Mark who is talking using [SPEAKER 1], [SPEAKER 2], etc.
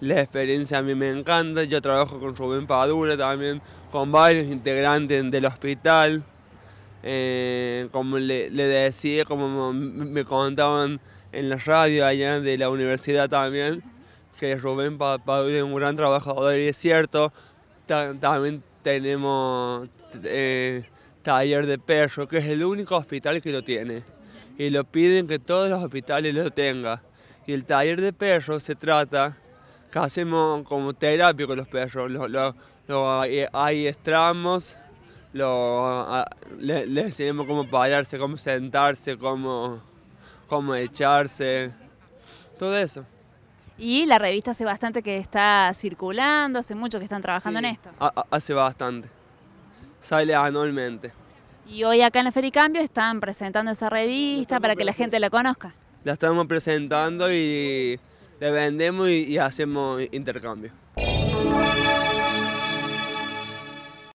[SPEAKER 1] la experiencia a mí me encanta. Yo trabajo con Rubén Padura también, con varios integrantes del hospital. Eh, como le, decía, como me, contaban en la radio allá de la universidad también, que Rubén Padura es un gran trabajador y es cierto. también tenemos eh, taller de peso... que es el único hospital que lo tiene. Y lo piden que todos los hospitales lo tengan. Y el taller de perro se trata que hacemos como terapia con los perros. Eh, hay, lo, le, enseñamos cómo pararse, cómo sentarse, cómo, echarse, todo eso.
[SPEAKER 2] Y la revista hace bastante que está circulando, hace mucho que están trabajando en esto.
[SPEAKER 1] hace bastante. Sale anualmente.
[SPEAKER 2] Y hoy acá en la Fericambio están presentando esa revista para que la gente la conozca.
[SPEAKER 1] La estamos presentando y le vendemos y, hacemos intercambio.